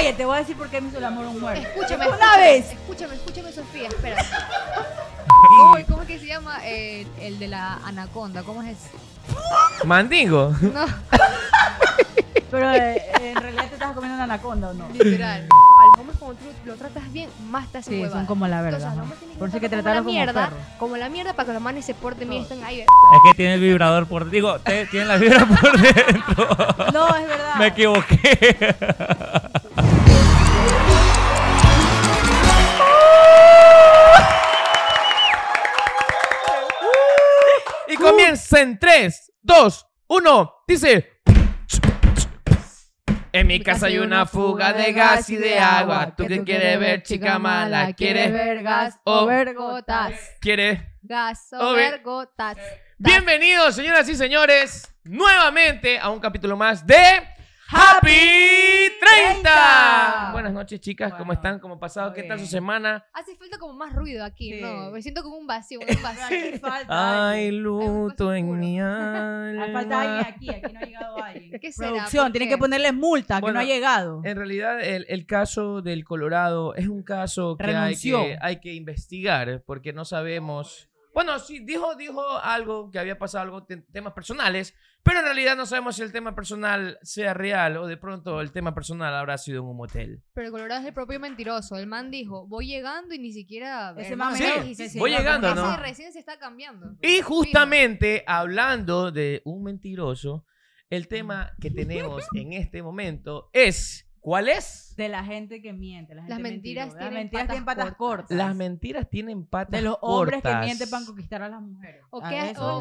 Oye, te voy a decir por qué me hizo el amor un muerto. Escúchame. Una escúchame, vez. Escúchame, escúchame, Sofía, espera. ¿Cómo, cómo es que se llama eh, el de la anaconda? ¿Cómo es eso? ¿Mandigo? No. Pero eh, en realidad te estás comiendo una anaconda o no. Literal. Al como tú lo tratas bien, más estás hace Sí, son como la verdad. Por eso que tratarlo como, mierda, como, como la mierda para que los manes se porten bien están ahí. Es que tiene el vibrador por digo, tiene la vibra por dentro. No, es verdad. Me equivoqué. en 3, 2, 1. Dice. En mi casa hay una fuga de gas y de agua. ¿Tú qué quieres ver, chica mala? ¿Quieres ver gas o oh. vergotas? ¿Quieres? Gas o vergotas. Bienvenidos, señoras y señores, nuevamente a un capítulo más de Happy 30 noches, chicas. ¿Cómo están? ¿Cómo ha pasado? ¿Qué tal su semana? Hace falta como más ruido aquí, ¿no? Me siento como un vacío, un vacío. Hay luto en mi alma. Hay falta alguien aquí, aquí no ha llegado alguien. ¿Qué será? Producción, tienen que ponerle multa, que no ha llegado. En realidad, el, el, caso del Colorado es un caso que hay que, hay que investigar porque no sabemos... Bueno, sí, dijo, dijo algo, que había pasado algo, temas personales, pero en realidad no sabemos si el tema personal sea real o de pronto el tema personal habrá sido en un motel. Pero Colorado es el propio mentiroso. El man dijo, voy llegando y ni siquiera... Ese eh, sí, voy llegando, ¿no? Recién se está cambiando. Y justamente hablando de un mentiroso, el tema que tenemos en este momento es ¿Cuál es? De la gente que miente. las mentiras, tienen, patas, cortas. Las mentiras tienen patas cortas. De los hombres que mienten para conquistar a las mujeres. ¿O, qué, has, hecho?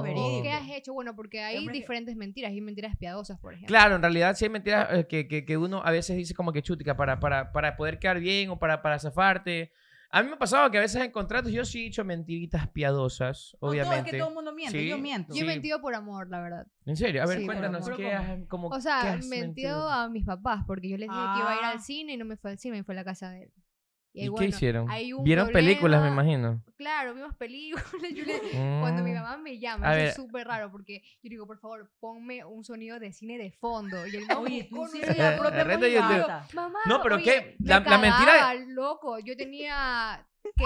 Bueno, porque hay diferentes mentiras. Hay mentiras piadosas, por ejemplo. Claro, en realidad sí hay mentiras eh, que, uno a veces dice como que chutica para, para, poder quedar bien o para, para zafarte a mí me ha pasado que a veces en contratos yo sí he dicho mentiritas piadosas, obviamente. No, que todo el mundo miente, yo miento. Yo he mentido por amor, la verdad. ¿En serio? A ver, cuéntanos, ¿qué O sea, he mentido, a mis papás, porque yo les dije que iba a ir al ah. cine y no me fue al cine, me fue a la casa de él. Y, qué hicieron? Vieron películas, me imagino. Claro, vimos películas. Cuando mi mm. mamá me llama, es súper raro porque yo digo, por favor, ponme un sonido de cine de fondo. Y él no tú la propia mamá, No, pero ¿qué? La, mentira. loco. Yo tenía, ¿qué?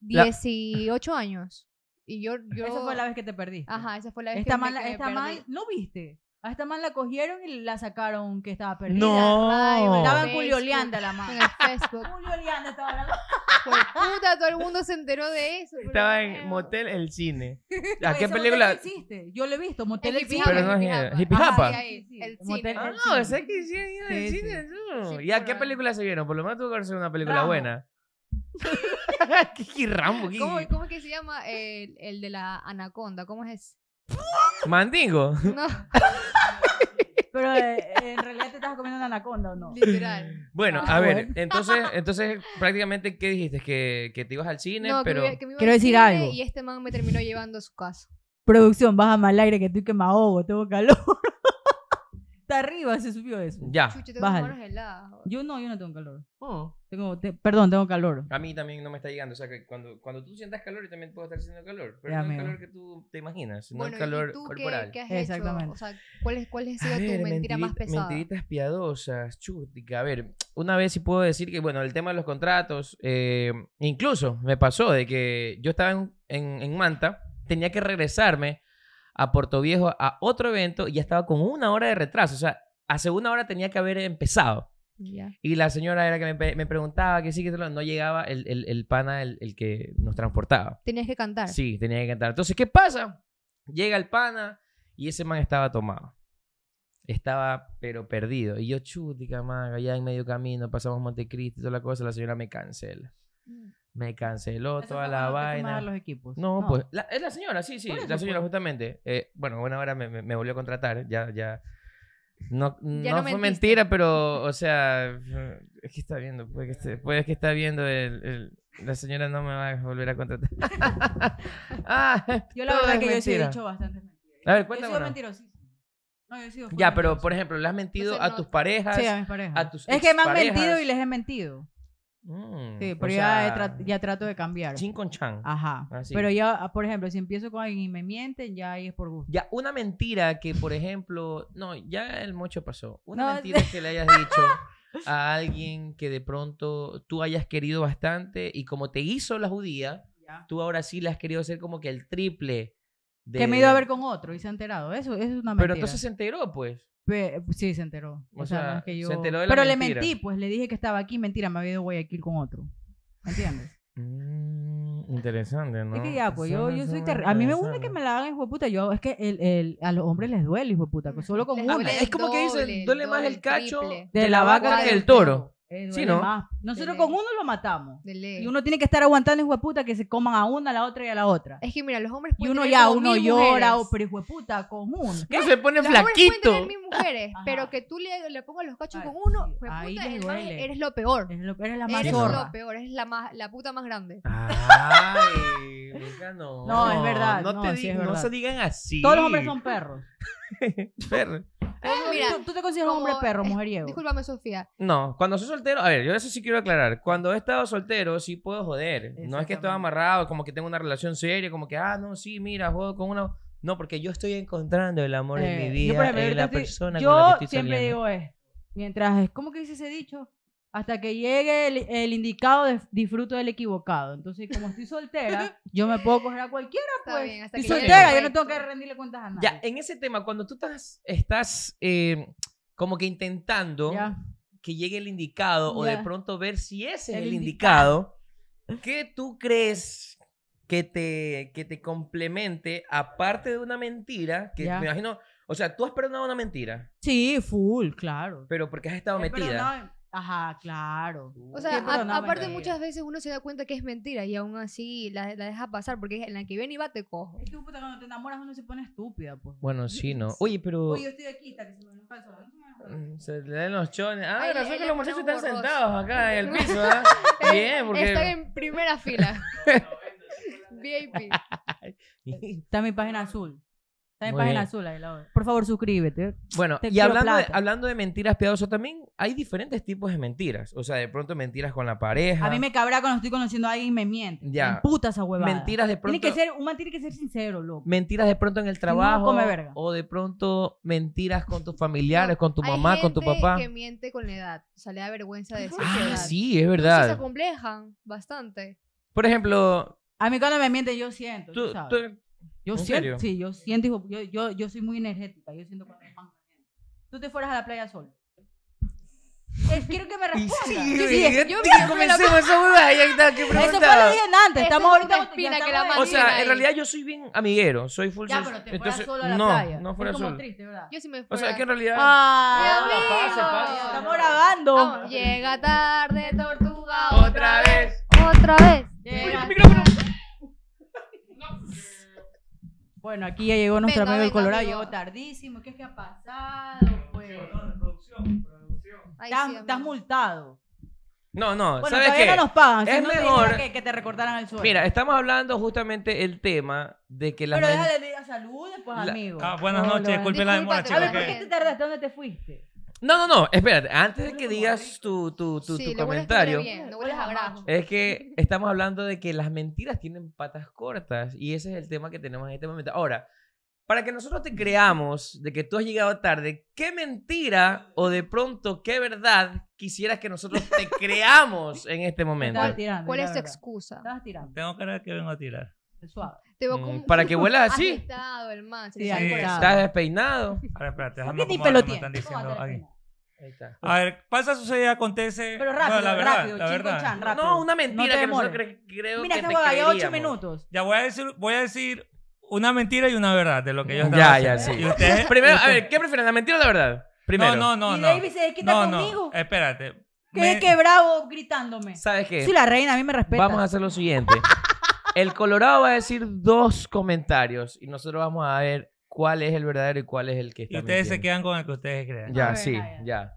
18 años. Y yo, yo... Esa fue la vez que te perdí. Ajá, esa fue la vez que, te perdí está está mal, ¿no viste? A esta man la cogieron y la sacaron que estaba perdida. No. estaba en la man. En el Facebook. Julio estaba la puta, todo el mundo se enteró de eso. Estaba en Motel El Cine. ¿A qué película? existe? Yo lo he visto, Motel El, Cine. Pero no es Hippie El Cine. Ah, no, ese que sí el Cine. ¿Y a qué película se vieron? Por lo menos tuvo que haber una película buena. qué, Rambo. ¿Cómo, es que se llama el, de la anaconda? ¿Cómo es ese? Mandingo. No. Pero eh, en realidad te estás comiendo una anaconda o no. Literal. Bueno, ah, a ver, entonces, entonces prácticamente, ¿qué dijiste? Que, que te ibas al cine, pero... Quiero decir algo. Y este man me terminó llevando a su casa. Producción, baja mal aire que estoy que me tengo calor. Está arriba, se subió eso. Ya. Baja. tengo Yo no, yo no tengo calor. Oh perdón, tengo calor. A mí también no me está llegando. O sea, que cuando, cuando tú sientas calor, yo también puedo estar sintiendo calor. Pero no el calor que tú te imaginas, sino el calor ¿y tú corporal. Qué, has Hecho? O sea, ¿cuál, es, ha sido tu mentira más pesada? Mentiritas piadosas, chútica, A ver, una vez sí puedo decir que, bueno, el tema de los contratos, eh, incluso me pasó de que yo estaba en, en, en Manta, tenía que regresarme a Puerto Viejo a otro evento y ya estaba con una hora de retraso. O sea, hace una hora tenía que haber empezado. Y la señora era que me, preguntaba que sí, que no llegaba el, pana, el, que nos transportaba. Tenías que cantar. Sí, tenía que cantar. Entonces, ¿qué pasa? Llega el pana y ese man estaba tomado. Estaba, pero perdido. Y yo, chuti, cama, allá en medio camino, pasamos montecristo y toda la cosa, la señora me cancela. Mm. Me canceló toda la vaina. los equipos. No, pues, la, es la señora, sí, sí, la señora pues. justamente. Eh, bueno, buena hora me, me volvió a contratar, ya, ya no, no, fue mentira, pero, o sea, es que está viendo, puede que, esté, puede que está viendo el, la señora no me va a volver a contratar. Ah, yo la verdad que yo he dicho bastante mentiras A ver, ya, pero por ejemplo, ¿le has mentido a tus parejas? Sí, a mis parejas. es que me han mentido y les he mentido. Mm, sí, pero ya, trato de cambiar. Chin con chan. Ajá. Ah, pero ya, ah, por ejemplo, si empiezo con alguien y me mienten, ya ahí es por gusto. Ya, una mentira que, por ejemplo, no, ya el mocho pasó. Una mentira que le hayas dicho a alguien que de pronto tú hayas querido bastante y como te hizo la judía, tú ahora sí le has querido hacer como que el triple que me ido a ver con otro y se ha enterado. Eso, eso es una mentira. Pero entonces se enteró, pues. pues. sí, se enteró. O, sea, que yo... se enteró de la Pero le mentí, pues le dije que estaba aquí. Mentira, me había ido a Guayaquil con otro. ¿me ¿Entiendes? Mm, interesante, ¿no? Es que ya, pues yo, yo soy terrible. A mí me gusta que me la hagan, hijo de puta. Yo, es que el, el, a los hombres les duele, hijo de puta. Pues, solo con uno Es como que dicen, duele más el cacho de la vaca que el toro. Eh, ¿no? Nosotros con uno lo matamos. Y uno tiene que estar aguantando, hijueputa, que se coman a una, a la otra y a la otra. Es que mira, los hombres pueden Y uno ya, uno llora, pero hijueputa, con uno. se pone los flaquito. Hombres pueden tener mil mujeres, pero que tú le, le pongas los cachos con uno, hijueputa, eres, lo peor. Eres, lo, la más Eres lo peor, eres la, la puta más grande. Ay no. es verdad. No, te se digan así. Todos los hombres son perros. perro. Eh, ah, mira, ¿tú, te consideras un hombre perro, mujeriego. Discúlpame, Sofía. No, cuando soy soltero, a ver, yo eso sí quiero aclarar. Cuando he estado soltero, sí puedo joder. No es que estoy amarrado, como que tengo una relación seria, como que, ah, no, sí, mira, juego con una. No, porque yo estoy encontrando el amor en mi eh, vida, en la persona con la que estoy siempre digo es, mientras ¿cómo que dices ese dicho? hasta que llegue el, indicado, disfruto del equivocado. Entonces, como estoy soltera, yo me puedo coger a cualquiera, pues. soltera, yo no tengo que rendirle cuentas a nadie. Ya, en ese tema, cuando tú estás, estás eh, como que intentando que llegue el indicado o de pronto ver si ese es el indicado, ¿qué tú crees que te, que te complemente, aparte de una mentira, que me imagino, o sea, tú has perdonado una mentira. Sí, full, claro. Pero porque has estado metida. Ajá, claro. O sea, aparte muchas veces uno se da cuenta que es mentira y aún así la, deja pasar porque en la que viene y va te cojo. Es que puta, cuando te enamoras uno se pone estúpida, pues. Bueno, sí, ¿no? Oye, pero... Oye, yo estoy aquí, está que se me mm, Se le den los chones. Ah, Ay, razón que los muchachos están sentados acá en el piso, ¿ah? eh, Bien, porque... Están en primera fila. VIP. está mi página azul. Está en página azul Por favor, suscríbete. Bueno, y hablando de, mentiras piadosas también, hay diferentes tipos de mentiras. O sea, de pronto mentiras con la pareja. A mí me cabrá cuando estoy conociendo a alguien y me miente. Ya. Me puta esa huevada. Mentiras de pronto. Tiene que ser, un man tiene que ser sincero, loco. Mentiras de pronto en el trabajo. come verga. O de pronto mentiras con tus familiares, con tu mamá, con tu papá. gente papá. que miente con la edad. O sea, vergüenza decir ah, sí, es verdad. se verdad. bastante. Por ejemplo, A mí cuando me miente yo siento. Yo siento, sí, yo siento, hijo, yo, yo, yo, soy muy energética, yo siento cuando Tú te fueras a la playa solo. quiero que me responda. Sí, sí, sí, yo me comencemos esa está, Eso fue lo que dije antes. Estamos es ahorita espina que la O sea, en realidad yo soy bien amiguero. Soy full Ya, pero te entonces, solo a la no, playa. No, fuera es solo. triste, ¿verdad? Yo sí me fuera. O sea, es que en realidad. ¡Ah! Pase, Estamos grabando. Llega tarde, tortuga. Otra vez. Otra vez. Bueno, aquí ya llegó nuestro amigo del Colorado, llegó tardísimo. ¿Qué es que ha pasado? Pues? Producción, producción, producción. Estás, multado. No, no, ¿sabes qué? no nos pagan, es mejor que, que, te recortaran el sueldo. Mira, estamos hablando justamente el tema de que la Pero déjale de salud pues, después, amigo. Ah, buenas noches, disculpe la demora, chicos. A ¿por qué te tardaste? ¿Dónde te fuiste? No, no, no, espérate, antes de que digas tu, tu, tu, comentario, es que estamos hablando de que las mentiras tienen patas cortas y ese es el tema que tenemos en este momento. Ahora, para que nosotros te creamos de que tú has llegado tarde, ¿qué mentira o de pronto qué verdad quisieras que nosotros te creamos en este momento? ¿Cuál es tu excusa? Estás tirando. Tengo cara que vengo a tirar. Mm, para que huelas así. sí, estás despeinado. espérate, déjame ni pelo están diciendo a ver, pasa, sucede, acontece. Pero rápido, no, la verdad, la No, una mentira no que Mira, que Mira, ya minutos. Ya voy a decir, voy a decir una mentira y una verdad de lo que yo estaba Ya, ya, sí. ¿Y ustedes? Primero, a ver, ¿qué prefieren, la mentira o la verdad? Primero. No, no, no. Y David se quita conmigo. espérate. ¿Qué, me... qué bravo gritándome? ¿Sabes qué? Sí, la reina, a mí me respeta. Vamos a hacer lo siguiente. El Colorado va a decir dos comentarios y nosotros vamos a ver cuál es el verdadero y cuál es el que está. Y ustedes se quedan con el que ustedes crean. Ya, sí, ya.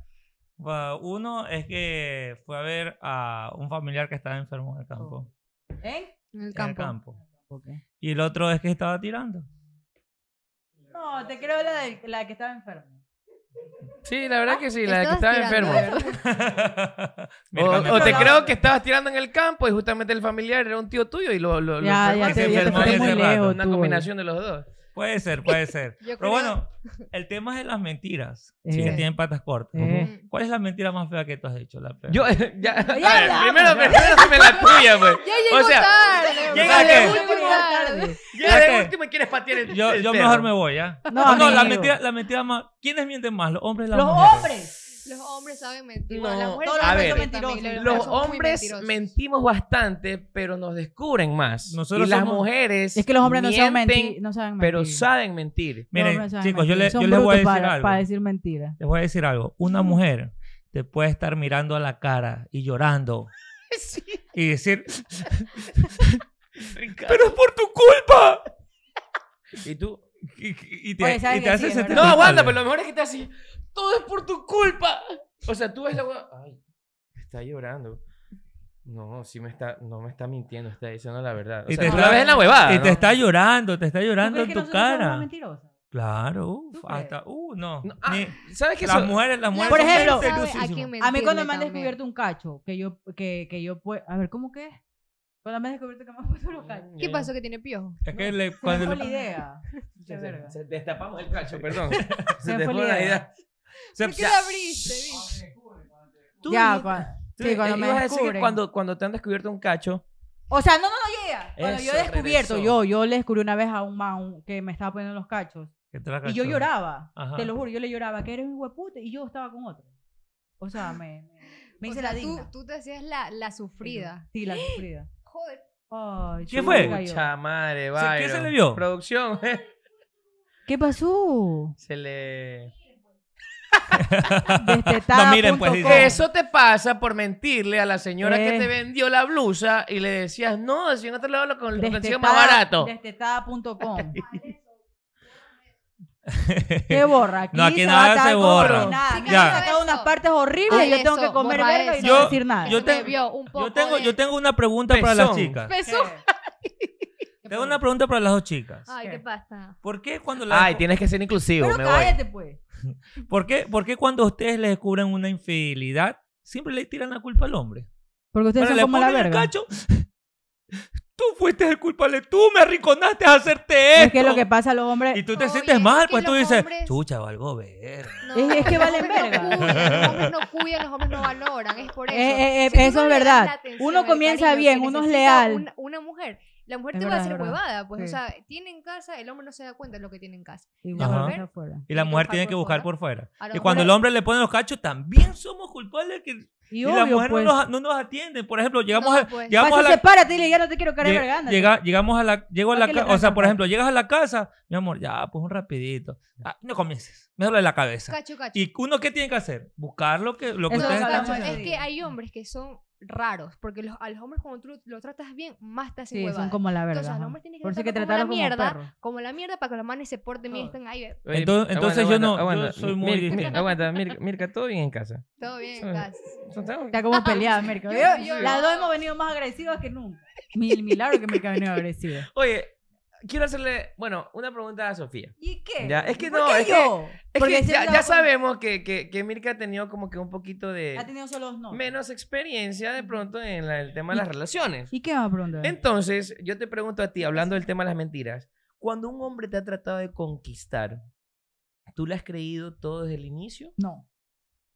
uno es que fue a ver a un familiar que estaba enfermo en el campo. ¿Eh? En el campo. En el Y el otro es que estaba tirando. No, te creo la, de, la que estaba enfermo. Sí, la verdad ah, que sí, la de que estaba enfermo. o, te creo que estabas tirando en el campo y justamente el familiar era un tío tuyo y lo, lo, ya, ya ya Una eh. combinación de los dos. Puede ser, puede ser. Pero bueno, el tema es de las mentiras. Si Sí, que tienen patas cortas. ¿Cuál es la mentira más fea que tú has dicho? La Yo, eh, ya. ya a ver, primero, que primero la tuya, pues. Ya llegó o sea, tarde. Llega de último tarde. Llega de último y quieres patear el. Yo, yo mejor me voy, ¿ya? No, no, la mentira, la mentira más. ¿Quiénes mienten más? ¿Los hombres o las los mujeres? Los hombres. Los hombres saben mentir. Las mujeres a ver, Los, hombres mentimos bastante, pero nos descubren más. Nosotros las mujeres. Es que los hombres no, saben mentir, no saben mentir. Pero saben mentir. Miren, chicos, yo, les voy a decir para, algo. Para decir mentiras. Les voy a decir algo. Una mujer te puede estar mirando a la cara y llorando. Y decir. pero es por tu culpa. y tú. Y, te, y te hace sentir. No, aguanta, pero lo mejor es que te así. Todo es por tu culpa. O sea, tú ves la weá. Ay, está llorando. No, sí me está, no me está mintiendo, está diciendo la verdad. y te tú la ves en la huevada. Y te está llorando, te está llorando en tu cara. Mentirosa? Claro, uff, hasta, uh, no. Ah, ¿Sabes qué? Las eso? mujeres, las mujeres. Por ejemplo, a, mí cuando me han descubierto un cacho, que yo, que, que yo puedo, a ver, ¿cómo qué? Cuando me han descubierto que me han puesto los mm, cachos. ¿Qué pasó que tiene piojo? Es que le, cuando no le, la idea destapamos el cacho, perdón. se te fue la idea. Se, ¿Por qué lo abriste, ya, cuando, eh, cuando cuando, te han descubierto un cacho. O sea, no, no, no llega. Cuando yo he descubierto, yo, yo le descubrí una vez a un man que me estaba poniendo los cachos. y yo lloraba. Te lo juro, yo le lloraba que eres un huepute y yo estaba con otro. O sea, me, me, hice la digna. Tú, tú te decías la, la sufrida. Sí, la sufrida. Joder. ¿Qué fue? Mucha madre, vaya. ¿Qué se le vio? Producción. Eh. ¿Qué pasó? Se le... no, miren, pues, Eso te pasa por mentirle a la señora que te eh. vendió la blusa y le decías, no, si no te lo hago con lo más barato. Destetada.com. ¿Qué borra? Aquí No, aquí nada se borra. que nada. Ya. unas partes horribles y yo tengo que comer verde y no decir nada. yo- tengo, yo tengo una pregunta para la chica. chicas. Tengo una pregunta para las dos chicas. Ay, ¿qué pasa? ¿Por qué cuando la. Ay, tienes que ser inclusivo, Pero me cállate, pues. ¿Por qué, ¿Por qué cuando ustedes les descubren una infidelidad, siempre le tiran la culpa al hombre? Porque ustedes son como la verga. Cacho, tú fuiste el culpable, tú me arrinconaste a hacerte esto. Es que lo que pasa a los hombres... Y tú te sientes mal, pues tú dices, chucha, valgo ver. Es- que valen no Los hombres no cuidan, los hombres no valoran, es por eh, eso. Eh, eh, eso es verdad. Uno comienza bien, uno es leal. una mujer la mujer te va a hacer huevada, pues, o sea, tiene en casa, el hombre no se da cuenta de lo que tiene en casa. Y, la mujer, y la mujer tiene que buscar por fuera. Y cuando el hombre le pone los cachos, también somos culpables que y, la mujer no, pues. nos, no, atiende. Por ejemplo, llegamos a. Pues. Llegamos a y ya no te quiero cargar llega, Llegamos a la. Llego a la O sea, por ejemplo, llegas a la casa, mi amor, ya, pues un rapidito. no comiences. Me duele la cabeza. Cacho, cacho. ¿Y uno qué tiene que hacer? Buscar lo que, lo que ustedes Es que hay hombres que son raros, porque los, a los hombres cuando tú los tratas bien, más te hacen sí, son como la verdad. Entonces, los hombres que, Por tratar como, la mierda, como, la mierda, para que los manes se porten bien ah. ahí. Entonces, yo no, aguanta, soy muy... Mirka, aguanta, Mirka, todo bien en casa. Todo bien en casa. Está como peleada, Mirka. Las dos hemos venido más agresivas que nunca. Mil milagro que Mirka ha venido agresiva. Oye, quiero hacerle, bueno, una pregunta a Sofía. ¿Y qué? Es que no, es, Que, es ya, sabemos que, Mirka ha tenido como que un poquito de... Ha tenido solo no. Menos experiencia de pronto en el tema de las relaciones. ¿Y qué va a preguntar? Entonces, yo te pregunto a ti, hablando del tema de las mentiras, cuando un hombre te ha tratado de conquistar, ¿tú le has creído todo desde el inicio? No.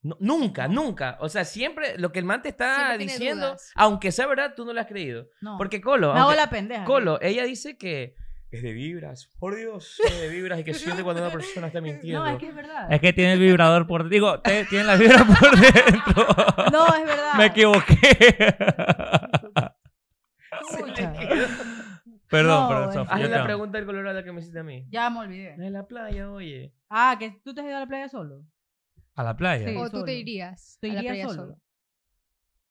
nunca, nunca. O sea, siempre lo que el man te está diciendo, aunque sea verdad, tú no lo has creído. No. Porque Colo. Aunque, la pendeja. Colo, ella dice que es de vibras. Por Dios, es de vibras. Y que siente cuando una persona está mintiendo. No, es que es verdad. Es que tiene el vibrador por Digo, tiene la vibra por dentro. No, es verdad. Me equivoqué. Perdón, perdón. Sofía. Haz la pregunta del color a la que me hiciste a mí. Ya me olvidé. En la playa, oye. Ah, que tú te has ido a la playa solo. ¿A la playa? Sí, o tú te irías. ¿Te irías la playa solo?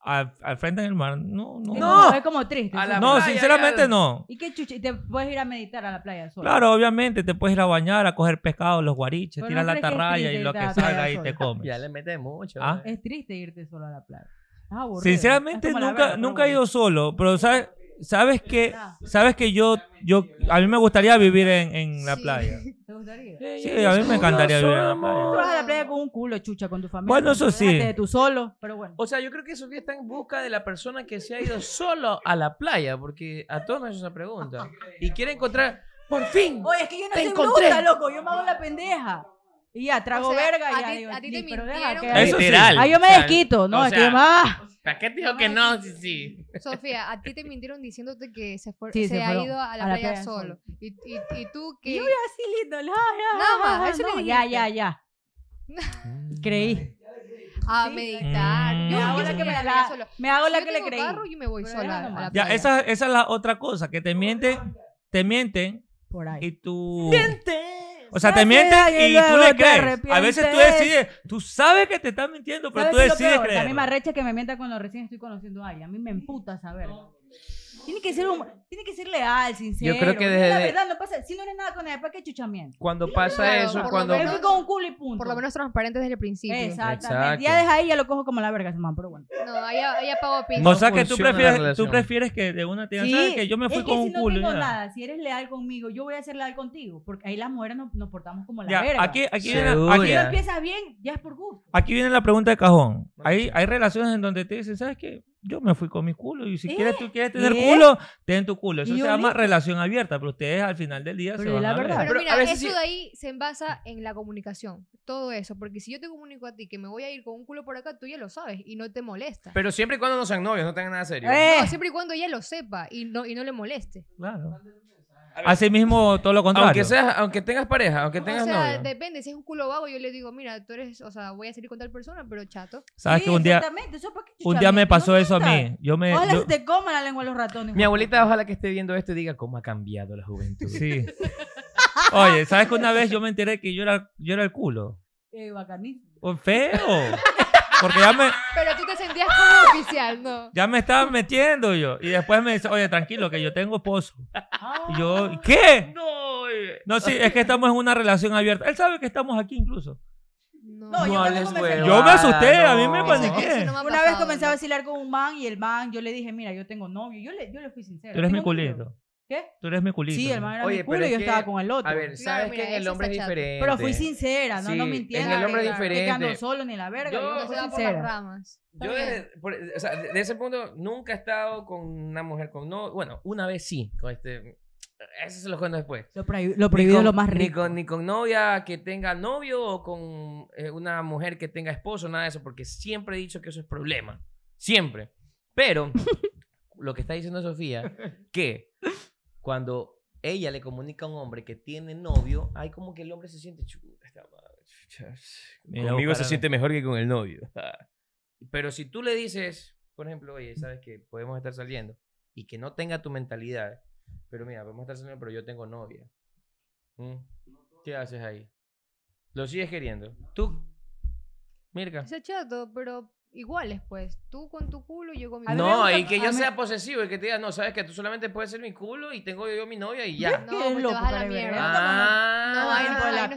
al, frente del mar, no, no. No, es como triste. no, sinceramente no. ¿Y qué chucha? ¿Y te puedes ir a meditar a la playa solo? Claro, obviamente, te puedes ir a bañar, a coger pescado, los guariches, tirar la tarraya y lo que salga y te comes. Ya le metes mucho. ¿Ah? Eh. Es triste irte solo a la playa. Ah, sinceramente nunca, nunca he ido solo, pero ¿sabes? sabes que, sabes que yo, yo, a mí me gustaría vivir en, en la playa. ¿Te gustaría? Sí, a mí me encantaría vivir en la playa. Tú vas a la playa con un culo, chucha, con tu familia. Bueno, eso sí. De tú solo, pero bueno. O sea, yo creo que Sofía está en busca de la persona que se ha ido solo a la playa, porque a todos nos esa pregunta. Y quiere encontrar, por fin. Oye, es que yo no te soy bruta, loco, yo me hago la pendeja. Y ya, trago o verga y a ya. a ti te mintieron. Pero deja, Ahí Ah, yo me desquito, no, o es que más. Ah qué te digo que no? Sí, sí. Sofía, a ti te mintieron diciéndote que se, ha ido a la, playa, solo. Y, tú que. Yo yo así lindo, no, no. no, Ya, ya, ya. Mm, creí. A meditar. Mm, me hago la que me la, la solo. Me hago la que le creí. Carro, yo me voy sola. A la playa. Ya, esa, esa es la otra cosa, que te mienten, te mienten. Por ahí. Y tú. ¡Mienten! O sea, te mienten y tú le crees. A veces tú decides, tú sabes que te estás mintiendo, pero tú decides creer. A mí me arrecha que me mienta cuando recién estoy conociendo a alguien. A mí me emputa saber. Tiene que ser, tiene que ser leal, sincero. Yo creo que desde... La verdad, no pasa... Si no eres nada con ella, ¿para qué chuchamiento? Cuando pasa eso, por cuando... Menos, con un culo y punto. Por lo menos transparente desde el principio. Exactamente. Ya deja ahí, ya lo cojo como la verga, man, pero bueno. No, ya pago piso. O sea, que tú prefieres, tú prefieres que de una tía... ¿sabes? que yo me fui es que con si un no culo. Tengo nada. Si eres leal conmigo, yo voy a ser leal contigo. Porque ahí las mujeres nos, nos portamos como la ya, verga. Aquí, aquí, viene, aquí no empiezas bien, ya es por gusto. Aquí viene la pregunta de cajón. Hay, hay relaciones en donde te dicen, ¿sabes qué? Yo me fui con mi culo y si quieres tú quieres tener culo ten tu culo. Eso se llama relación abierta, pero ustedes al final del día se van la verdad. a ver. Pero mira, eso de ahí se basa en la comunicación, todo eso, porque si yo te comunico a ti que me voy a ir con un culo por acá, tú ya lo sabes y no te molesta. Pero siempre y cuando no sean novios, no tengan nada serio. Eh. No, siempre y cuando ella lo sepa y no, y no le moleste. Claro. Así mismo todo lo contrario. Aunque, aunque tengas pareja, aunque tengas o sea, depende. Si es un culo vago, yo le digo, mira, tú eres, o sea, voy a salir con tal persona, pero chato. ¿Sabes que un día, un día me pasó eso a mí? Yo me, ojalá te coma la lengua los ratones. Mi abuelita, ojalá que esté viendo esto y diga, ¿cómo ha cambiado la juventud? Sí. Oye, ¿sabes que una vez yo me enteré que yo era, yo era el culo? Eh, bacanísimo. Oh, feo. ya me... Pero tú te sentías como oficial, ¿no? Ya me estaba metiendo yo. Y después me dice, oye, tranquilo, que yo tengo esposo. Y yo, ah, ¿qué? No, No, sí, es que estamos en una relación abierta. Él sabe que estamos aquí incluso. No, no, yo, yo me asusté, a mí me paniqué. Una vez comencé a vacilar con un man y el man, yo le dije, mira, yo tengo novio. Yo le, yo le fui sincero. Tú eres mi culito. ¿Qué? Tú eres mi culito. Sí, el man era Oye, mi culo y yo estaba con el otro. A ver, sabes que el hombre es diferente. pero fui sincera, no, me entiendas. En el hombre es No Que ando solo ni la verga. Yo- no se las ramas. Yo desde, o sea, de ese punto nunca he estado con una mujer con no, bueno, una vez sí, con este eso se lo cuento después. Lo, prohibido es lo más rico. ni con novia que tenga novio o con eh, una mujer que tenga esposo, nada de eso, porque siempre he dicho que eso es problema. Siempre. Pero lo que está diciendo Sofía, que cuando ella le comunica a un hombre que tiene novio, hay como que el hombre se siente chuta, está amigo se siente mejor que con el novio. Ah, pero si tú le dices, por ejemplo, oye, sabes que podemos estar saliendo y que no tenga tu mentalidad, pero mira, podemos estar saliendo, pero yo tengo novia. ¿Qué haces ahí? Lo sigues queriendo. Tú, Mirka. Es chato, pero iguales, pues. Tú con tu culo, yo con mi culo. No, y que yo sea posesivo y que te diga, no, sabes que tú solamente puedes ser mi culo y tengo yo, mi novia y ya. No, pues a ¿eh? no,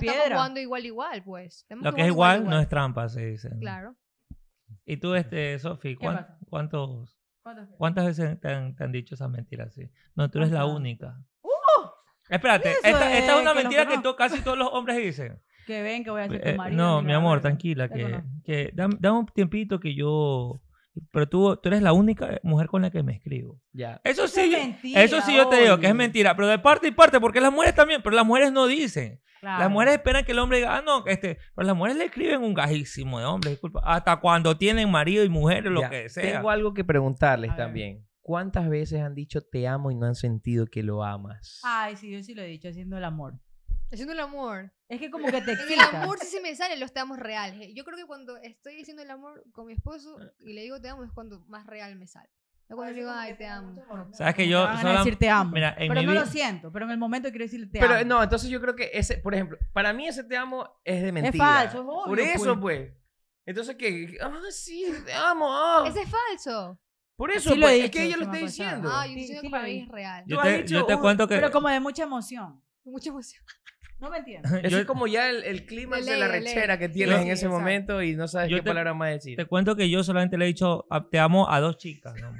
ahí jugando igual, igual, pues. Lo que es igual, no es trampa, se dice. Claro. Y tú, este, Sofi, ¿cuántos, ¿cuántas veces te han, dicho esas mentiras así? No, tú eres la única. Uh, Espérate, esta, esta es, una mentira que casi todos los hombres dicen ven, que voy a hacer tu eh, eh, marido. no, mi amor, tranquila, que, que dame, un tiempito que yo... Pero tú, tú eres la única mujer con la que me escribo. Ya. Eso sí, yo, eso sí yo te digo que es mentira, pero de parte y parte, porque las mujeres también, pero las mujeres no dicen. Las mujeres esperan que el hombre diga, ah, no, este, pero las mujeres le escriben un gajísimo de hombres disculpa, hasta cuando tienen marido y mujer, lo que sea. Tengo algo que preguntarles también. ¿Cuántas veces han dicho te amo y no han sentido que lo amas? Ay, sí, yo sí lo he dicho haciendo el amor. Haciendo el amor. Es que como que te excita. el amor sí se me sale los te amo reales. Eh. Yo creo que cuando estoy diciendo el amor con mi esposo ah. y le digo te amo es cuando más real me sale. No cuando digo, ay, te amo. Sabes que yo. Van a decir te amo. pero no lo siento, pero en el momento quiero decir te amo. Pero no, entonces yo creo que ese, por ejemplo, para mí ese te amo es de mentira. Es falso, es obvio. Por eso, pues. pues. Entonces, ¿qué? ah, sí, te amo. Ah. Ese es falso. Por eso, pues, es que ella lo está diciendo. Ah, yo sí, sí, que para mí es real. Yo te, yo te cuento que. Pero como de mucha emoción. Mucha emoción. No me entiendes. Eso es como ya el, clima de la rechera que tienes en ese momento y no sabes qué palabra más decir. Te cuento que yo solamente le he dicho ah, te amo a dos chicas. No Es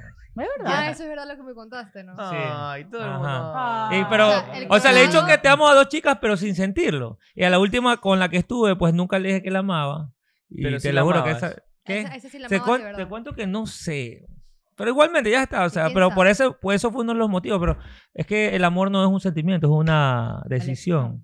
verdad. Ah, eso es verdad lo que me contaste, ¿no? Sí. Ay, todo el mundo. pero, o sea, le he dicho que te amo a dos chicas, pero sin sentirlo. Y a la última con la que estuve, pues nunca le dije que la amaba. pero te la juro que esa. ¿qué? sí la te cuento que no sé. Pero igualmente ya está, o sea, pero por eso, por eso fue uno de los motivos, pero es que el amor no es un sentimiento, es una decisión.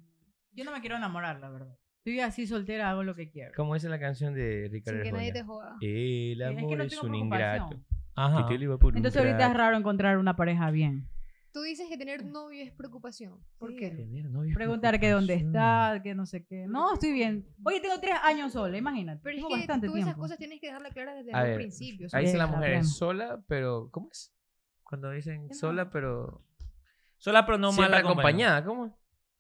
Yo no me quiero enamorar, la verdad. Estoy así soltera, hago lo que quiero. como es la canción de Ricardo Sin que nadie te joda. El amor es, un ingrato. Entonces ahorita es raro encontrar una pareja bien. Tú dices que tener novio es preocupación. ¿Por qué? Preguntar que dónde está, que no sé qué. No, estoy bien. Oye, tengo tres años sola, imagínate. Pero tengo es que tú esas cosas tienes que dejarla clara desde el principio. Ahí dice la mujer es sola, pero ¿cómo es? Cuando dicen sola, pero sola pero no mal acompañada. acompañada. ¿Cómo?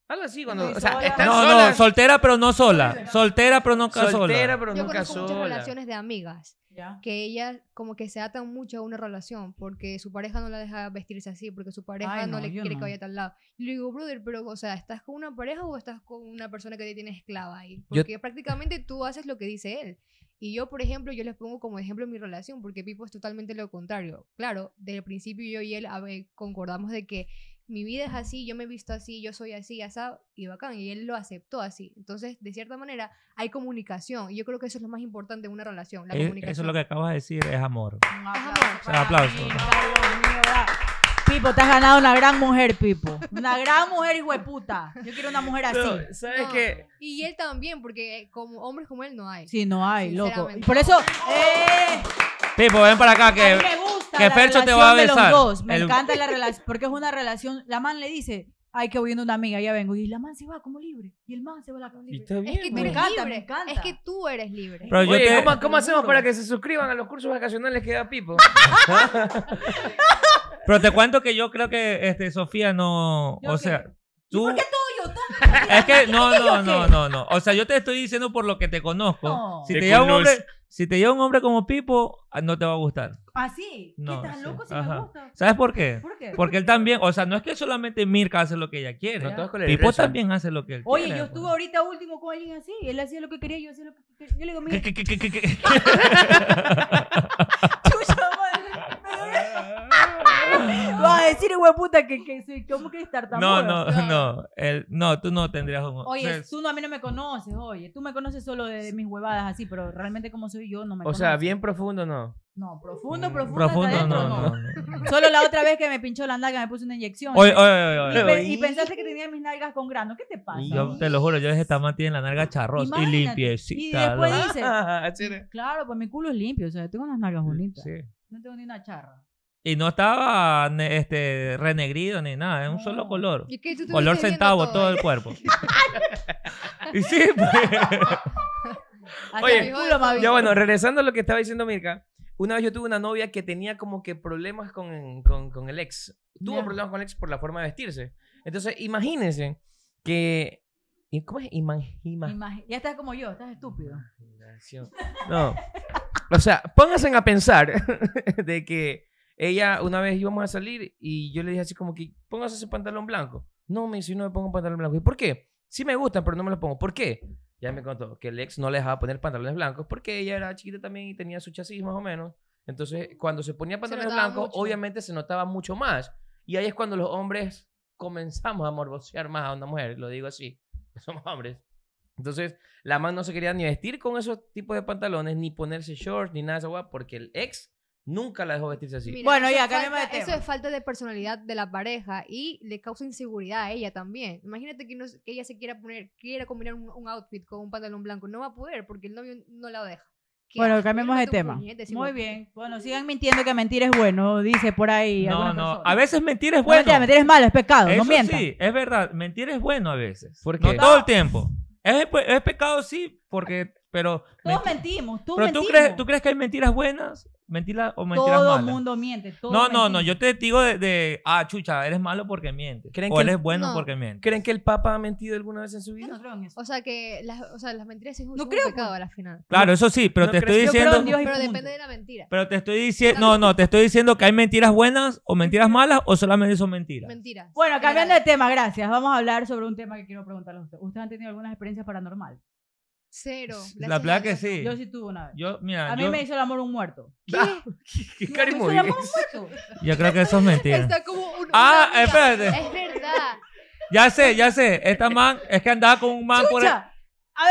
Algo así, cuando. O sea, no, no, soltera pero no sola. Soltera pero no sola. Soltera pero Yo conozco muchas relaciones de amigas. Que ellas como que se atan mucho a una relación porque su pareja no la deja vestirse así, porque su pareja no, le quiere que vaya a tal lado. Y le digo, brother, pero, o sea, ¿estás con una pareja o estás con una persona que te tiene esclava ahí? Porque prácticamente tú haces lo que dice él. Y yo, por ejemplo, yo les pongo como ejemplo mi relación, porque Pipo es totalmente lo contrario. Claro, desde el principio yo y él concordamos de que mi vida es así, yo me he visto así, yo soy así, ya asado, y bacán. Y él lo aceptó así. Entonces, de cierta manera, hay comunicación. Y yo creo que eso es lo más importante de una relación, Eso es lo que acabas de decir, es amor. Un aplauso. Pipo, te has ganado una gran mujer, Pipo. Una gran mujer, hijo de puta. Yo quiero una mujer así. Y él también, porque como hombres como él no hay. Sí, no hay, loco. Por eso. ¡Eh! Pipo, ven para acá que, que Fercho te va a besar. Me encanta la relación, porque es una relación. La man le dice, ay, que voy viendo una amiga, ya vengo. Y la man se va como libre. Y el man se va la como libre. Bien, es que me encanta, me encanta. Es que tú eres libre. Pero ¿cómo, hacemos para que se suscriban a los cursos vacacionales que da Pipo? Pero te cuento que yo creo que este, Sofía no. o sea, tú. ¿Por qué tú? es que no, no, no, no, no. O sea, yo te estoy diciendo por lo que te conozco. No. Si te, te un hombre, si te lleva un hombre como Pipo, ah, no te va a gustar. ¿Ah, sí? ¿Qué loco si gusta? ¿Sabes por qué? Porque él también, o sea, no es que solamente Mirka hace lo que ella quiere. Pipo también hace lo que él quiere. Oye, yo pues. estuve ahorita último con alguien así, él hacía lo que quería, yo hacía lo que quería. Yo le digo, Mirka vas a decir, güey, que, que, ¿cómo estar tan No, no, no. no, tú no tendrías un. Oye, tú no, a mí no me conoces, oye. Tú me conoces solo de, mis huevadas así, pero realmente como soy yo no me O sea, bien profundo no. No, profundo, mm, profundo. no, Solo la otra vez que me pinchó la nalga me puse una inyección. Oye, oye, oye, y, pensaste que tenía mis nalgas con grano. ¿Qué te pasa? yo te lo juro, yo dije, esta tiene la nalga charros y limpiecita. Y después dice, ah, claro, pues mi culo es limpio, o sea, tengo unas nalgas bonitas. Sí. No tengo ni una charra. Y no estaba este, renegrido ni nada, es un solo color. color centavo todo. el cuerpo. y sí, pues. Oye, ya bueno, regresando a lo que estaba diciendo Mirka, una vez yo tuve una novia que tenía como que problemas con, el ex. Tuvo problemas con el ex por la forma de vestirse. Entonces, imagínense que... ¿Cómo es? Imagina. ya estás como yo, estás estúpido. No. O sea, pónganse a pensar de que ella, una vez íbamos a salir y yo le dije así como que, póngase ese pantalón blanco. No, me dice, no me pongo un pantalón blanco. ¿Y por qué? Sí me gustan, pero no me los pongo. ¿Por qué? Ya me contó que el ex no le dejaba poner pantalones blancos porque ella era chiquita también y tenía su chasis más o menos. Entonces, cuando se ponía pantalones blancos, obviamente se notaba mucho más. Y ahí es cuando los hombres comenzamos a morbocear más a una mujer, lo digo así, somos hombres. Entonces, la mamá no se quería ni vestir con esos tipos de pantalones, ni ponerse shorts, ni nada de esa guapa, porque el ex Nunca la dejó vestirse así. bueno, ya, cambiamos de tema. Eso es falta de personalidad de la pareja y le causa inseguridad a ella también. Imagínate que, ella se quiera poner, quiera combinar un, outfit con un pantalón blanco. No va a poder porque el novio no la deja. Bueno, cambiemos de tema. Muy bien. Bueno, sigan mintiendo que mentir es bueno, dice por ahí. No, no. A veces mentir es bueno. mentir es malo, es pecado. no Sí, es verdad. Mentir es bueno a veces. ¿Por No todo el tiempo. Pues, es, pecado, sí, porque. Pero. Todos mentimos. Tú pero Tú, crees, tú crees que hay mentiras buenas Mentira o mentiras todo malas. Todo mundo miente. no, no, no. Yo te digo de, ah, chucha, eres malo porque miente o eres bueno porque mientes. ¿Creen que el Papa ha mentido alguna vez en su vida? No, O sea, que las, mentiras es un, no pecado pues. a la final. Claro, eso sí, pero te estoy diciendo... pero depende de la mentira. Pero te estoy diciendo... No, no, te estoy diciendo que hay mentiras buenas o mentiras malas o solamente son mentiras. Mentiras. Bueno, cambiando de tema, gracias. Vamos a hablar sobre un tema que quiero preguntarle a ustedes. ¿Ustedes han tenido algunas experiencias paranormales? Cero. La, placa sí. Yo sí tuve una vez. a mí me hizo el amor un muerto. ¿Qué? ¿Qué, cariño ¿Me hizo el amor un muerto? Yo creo que eso es mentira. Está como ah, espérate. Es verdad. Ya sé, ya sé. Esta man es que andaba con un man por A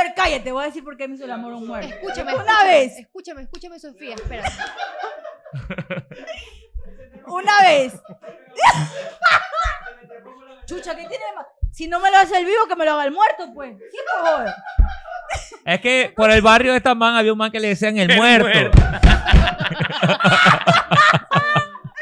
ver, cállate, voy a decir por qué me hizo el amor un muerto. Escúchame. Una vez. Escúchame, escúchame, Sofía, espérate. una vez. Chucha, ¿qué tiene de más? Si no me lo hace el vivo, que me lo haga el muerto, pues. ¿Qué favor. Es que por el barrio de esta man había un man que le decían el, muerto.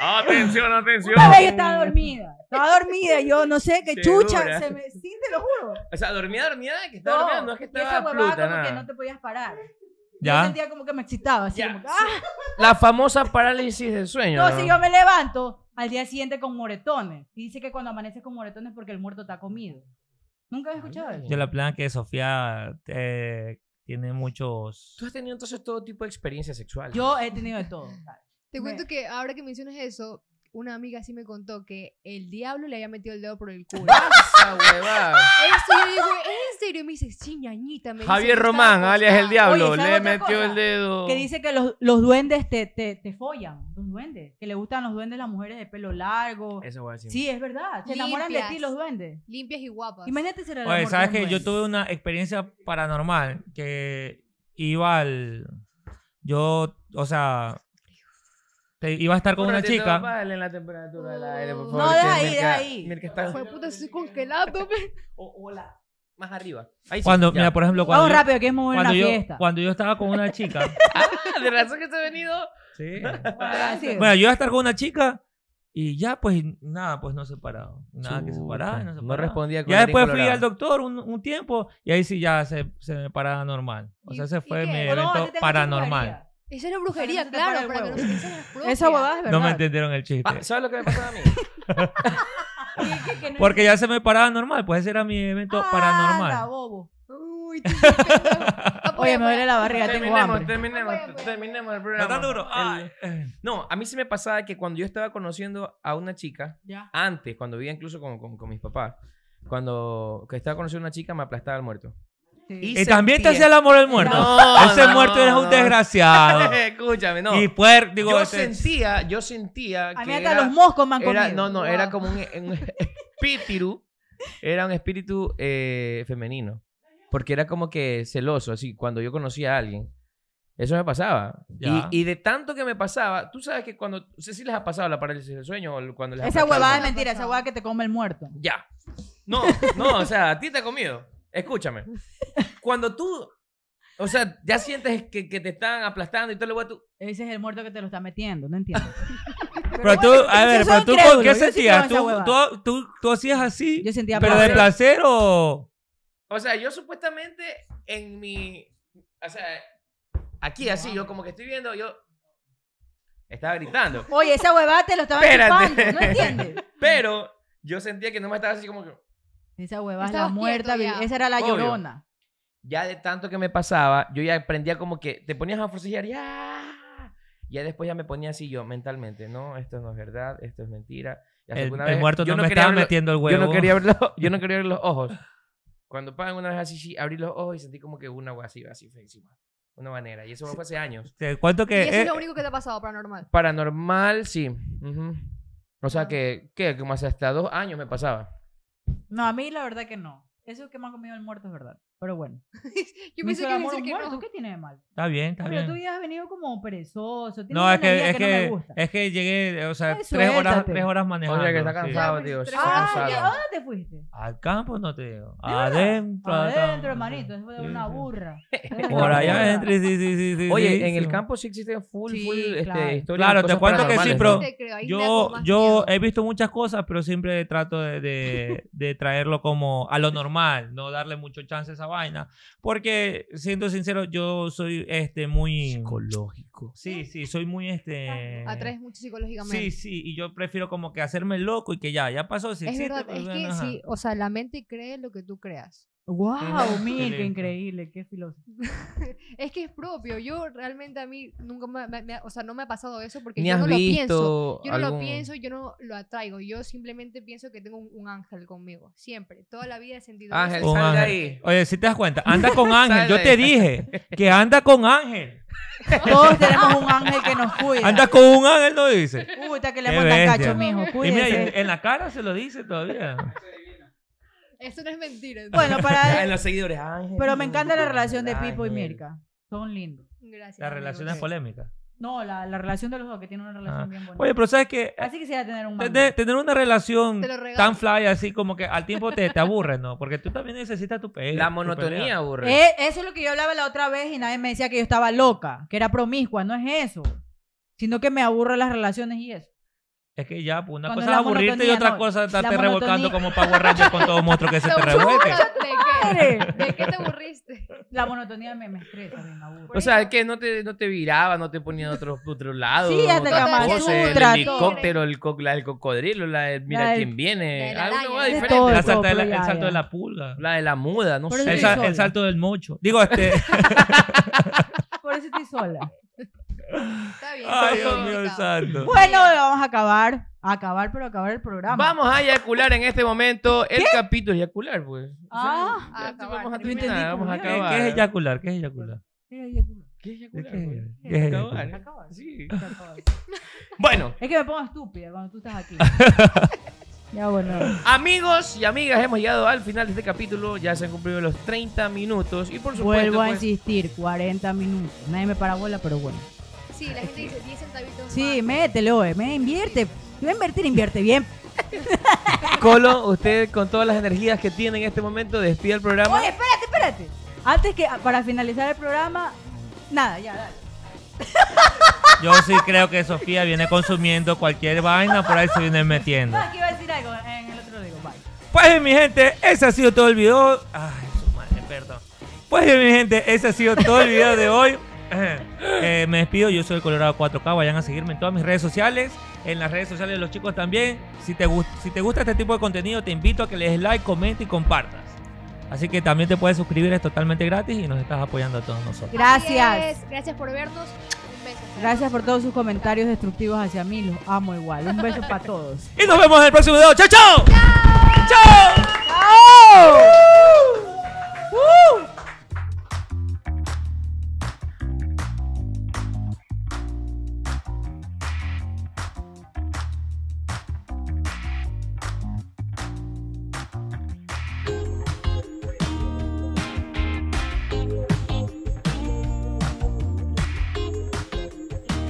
Ah, atención, atención. Una yo estaba dormida. Estaba dormida, yo no sé qué chucha. Se me, sí, te lo juro. O sea, dormida, dormida, que estaba no, dormida, no es que estaba. Esa huevada como que no te podías parar. Yo sentía como que me excitaba. ¡ah! La famosa parálisis del sueño. No, si yo me levanto al día siguiente con moretones. Y dice que cuando amanece con moretones es porque el muerto te ha comido. Nunca he escuchado eso. Yo la plana que Sofía eh, tiene muchos. Tú has tenido entonces todo tipo de experiencias sexuales. Yo he tenido de todo. Te cuento que ahora que mencionas eso, una amiga sí me contó que el diablo le había metido el dedo por el culo. ¡Esa huevada! Eso yo digo, ¿en serio? Y me dice, sí, ñañita. Me Javier Román, alias el diablo, le metió el dedo. Que dice que los, los duendes te, te, te, follan, los duendes. Que le gustan los duendes las mujeres de pelo largo. Eso voy a decir. Sí, es verdad. Se enamoran de ti los duendes. Limpias y guapas. Imagínate ser el Oye, ¿sabes qué? Yo tuve una experiencia paranormal que iba al... Yo, o sea, iba a estar con una chica. No de la temperatura del aire, por favor. No, ahí, de ahí. Mira que está. Fue puta, estoy o, Hola. Más arriba. Ahí sí, cuando, por ejemplo, cuando. Vamos yo, rápido, que es mover la fiesta. Cuando yo estaba con una chica. ah, de razón que te he venido. Sí. Bueno, yo iba a estar con una chica y ya, pues nada, pues no se paraba Nada que se no No respondía con Ya después fui al doctor un, un, tiempo y ahí sí ya se, se me paraba normal. O sea, se fue mi evento paranormal. Esa era brujería, claro, para que no se Esa huevada es verdad. No me entendieron el chiste. Ah, ¿Sabes lo que me pasó a mí? Porque ya se me paraba normal, pues ese era mi evento ah, paranormal. bobo. Uy, ah, pues Oye, me duele la barriga, tengo hambre. Terminemos, pues terminemos el programa. No duro. No, a mí se me pasaba que cuando yo estaba conociendo a una chica, antes, cuando vivía incluso con, con, mis papás, cuando que estaba conociendo a una chica me aplastaba al muerto. Y, también te hacía el amor del muerto. Ese muerto es un desgraciado. Escúchame, no. yo este sentía, yo sentía que A mí hasta los moscos me han no, no, era como un, espíritu, era un espíritu eh, femenino. Porque era como que celoso, así, cuando yo conocía a alguien. Eso me pasaba. Y, de tanto que me pasaba, tú sabes que cuando, no sé si les ha pasado la parálisis del sueño o cuando les Esa huevada es mentira, esa huevada que te come el muerto. Ya. No, no, o sea, a ti te ha comido. Escúchame. Cuando tú, o sea, ya sientes que, te están aplastando y todo lo tú. Ese es el muerto que te lo está metiendo, no entiendo. Pero, tú, a ver, pero tú qué sentías? ¿Tú, hacías así, yo sentía pero de placer o. O sea, yo supuestamente en mi. O sea, aquí así, yo como que estoy viendo, yo. Estaba gritando. Oye, esa huevada te lo estaba gritando, ¿no entiendes? Pero yo sentía que no me estaba así como que. Esa hueva es la muerta, esa era la llorona. Ya de tanto que me pasaba, yo ya aprendía como que te ponías a forcejear, ya. Ya después ya me ponía así yo mentalmente, no, esto no es verdad, esto es mentira. El, muerto yo no me estaba metiendo el huevo. Yo no quería abrir los, ojos. Cuando pagan una vez así, abrí los ojos y sentí como que una hueva así, así una manera. Y eso fue hace años. cuento que. ¿Y eso es eh, lo único que te ha pasado paranormal? Paranormal, sí. O sea, ah. que, ¿qué? Como hace hasta dos años me pasaba. No, a mí la verdad que no. Eso que me ha comido el muerto es verdad. Pero bueno. Yo pensé que, a que muerto, ¿Qué tiene de mal? Está bien, está Pero bien. Pero tú ya has venido como perezoso. No, es que, es que, es que llegué, o sea, tres horas, tres horas manejando. Oye, que está cansado, ah, tío. a dónde te fuiste? Al campo no te digo. Adentro. Adentro, hermanito. Eso fue una burra. Por allá adentro, sí, sí, sí, Oye, en el campo sí existe full, full este, historias. Claro, te cuento que sí, pero yo, yo he visto muchas cosas, pero siempre trato de, de traerlo como a lo normal, no darle mucho chance a vaina. Porque, siendo sincero, yo soy este, muy... Psicológico. Sí, sí, soy muy este... Atraes mucho psicológicamente. Sí, sí, y yo prefiero como que hacerme loco y que ya, ya pasó. Si es pues, es que sí, o sea, la mente cree lo que tú creas. ¡Wow! Miren, qué increíble, qué filósofo. es que es propio. Yo realmente a mí nunca me, o sea, no me ha pasado eso porque yo no lo pienso. Yo no lo pienso, yo no lo atraigo. Yo simplemente pienso que tengo un, ángel conmigo. Siempre. Toda la vida he sentido Ángel, ahí. Oye, si te das cuenta, anda con Ángel. Yo te dije que anda con Ángel. Todos tenemos un ángel que nos cuida. Anda con un Ángel, no dice. Uy, está que le cacho, mijo. Y mira, en la cara se lo dice todavía. Eso no es mentira. Bueno, para. los seguidores. pero me encanta la relación de Pipo y Mirka. Son lindos. Gracias. La relación es polémica. No, la, relación de los dos, que tienen una relación ah. bien buena Oye, pero sabes que. Así quisiera tener un. Tener, una relación tan fly así como que al tiempo te, te aburre, ¿no? Porque tú también necesitas tu pelea. La monotonía aburre. Eh, eso es lo que yo hablaba la otra vez y nadie me decía que yo estaba loca, que era promiscua. No es eso. Sino que me aburren las relaciones y eso. Es que ya, pues una cosa es aburrirte y otra cosa cosa estarte revolcando como Power Rangers con todo monstruo que se te revuelque. ¿De qué te aburriste? La monotonía me, me estresa, me aburre. O sea, es que no te, no te viraba, no te ponía de otro, otro lado. Sí, hasta que amas. El helicóptero, el, la del cocodrilo, la mira quién viene. algo diferente. de la, ah, el salto de la pulga. La de la muda, no sé. El, el salto del mocho. Digo, este. Por eso estoy sola. Está bien. Ay, Dios mío santo. Bueno, vamos a acabar. acabar, pero acabar el programa. Vamos a eyacular en este momento el capítulo. Eyacular, pues. Ah, ah vamos a terminar. Vamos ¿Qué es eyacular? ¿Qué es eyacular? ¿Qué es eyacular? ¿Qué es eyacular? ¿Qué? Pues? es Sí. Bueno. Es que me pongo estúpida cuando tú estás aquí. Ya bueno. Amigos y amigas, hemos llegado al final de este capítulo. Ya se han cumplido los 30 minutos y por supuesto. Vuelvo a pues, insistir, 40 minutos. Nadie me parabola, pero bueno. Sí, la gente dice 10 centavitos. Sí, mételo, eh, me invierte. Si invertir, invierte bien. Colo, usted con todas las energías que tiene en este momento, despide el programa. Oye, espérate, espérate. Antes que, ah, para finalizar el programa, nada, ya, dale. Yo sí creo que Sofía viene consumiendo cualquier vaina, por ahí se viene metiendo. No, ah, aquí iba a decir algo, eh, en el otro digo, bye. Pues bien, mi gente, ese ha sido todo el video. Ay, su madre, perdón. Pues bien, mi gente, ese ha sido todo el video de hoy. Eh, eh, me despido, yo soy el Colorado 4K, vayan a seguirme en todas mis redes sociales, en las redes sociales de los chicos también. Si te, gusta este tipo de contenido, te invito a que les des like, comente y compartas. Así que también te puedes suscribir, es totalmente gratis y nos estás apoyando a todos nosotros. Gracias. Gracias por vernos. Gracias por todos sus comentarios destructivos hacia mí. Los amo igual. Un beso para todos. Y nos vemos en el próximo video. ¡Chao, chao! ¡Chao! ¡Chao!